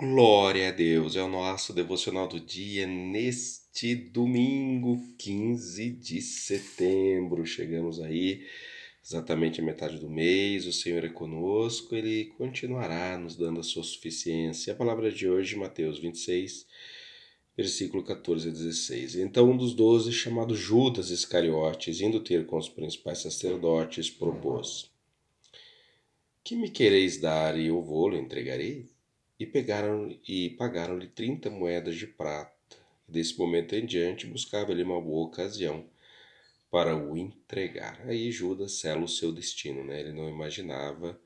Glória a Deus, é o nosso devocional do dia neste domingo 15 de setembro. Chegamos aí exatamente à metade do mês. O Senhor é conosco, ele continuará nos dando a sua suficiência. A palavra de hoje, Mateus 26, versículo 14 a 16. Então um dos doze, chamado Judas Iscariotes, indo ter com os principais sacerdotes, propôs: Que me quereis dar e eu vou lhe entregarei? e pegaram e pagaram-lhe trinta moedas de prata. Desse momento em diante buscava lhe uma boa ocasião para o entregar. Aí Judas sela o seu destino, né? Ele não imaginava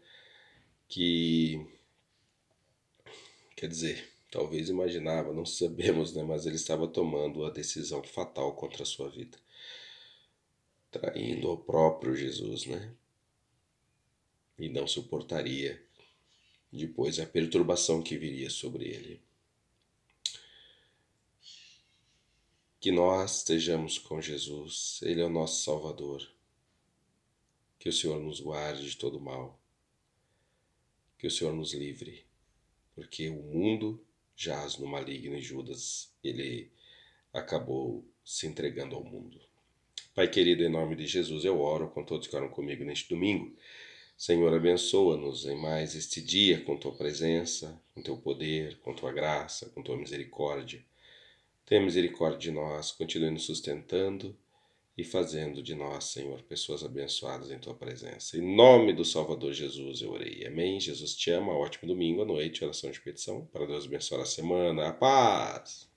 que quer dizer, talvez imaginava, não sabemos, né, mas ele estava tomando a decisão fatal contra a sua vida. Traindo o próprio Jesus, né? E não suportaria depois a perturbação que viria sobre ele. Que nós estejamos com Jesus, Ele é o nosso Salvador. Que o Senhor nos guarde de todo mal. Que o Senhor nos livre, porque o mundo jaz no maligno e Judas, ele acabou se entregando ao mundo. Pai querido, em nome de Jesus, eu oro com todos que oram comigo neste domingo. Senhor, abençoa-nos em mais este dia com tua presença, com teu poder, com tua graça, com tua misericórdia. Tenha misericórdia de nós, continue nos sustentando e fazendo de nós, Senhor, pessoas abençoadas em tua presença. Em nome do Salvador Jesus eu orei. Amém. Jesus te ama. Ótimo domingo à noite, oração de petição. Para Deus abençoar a semana. A paz.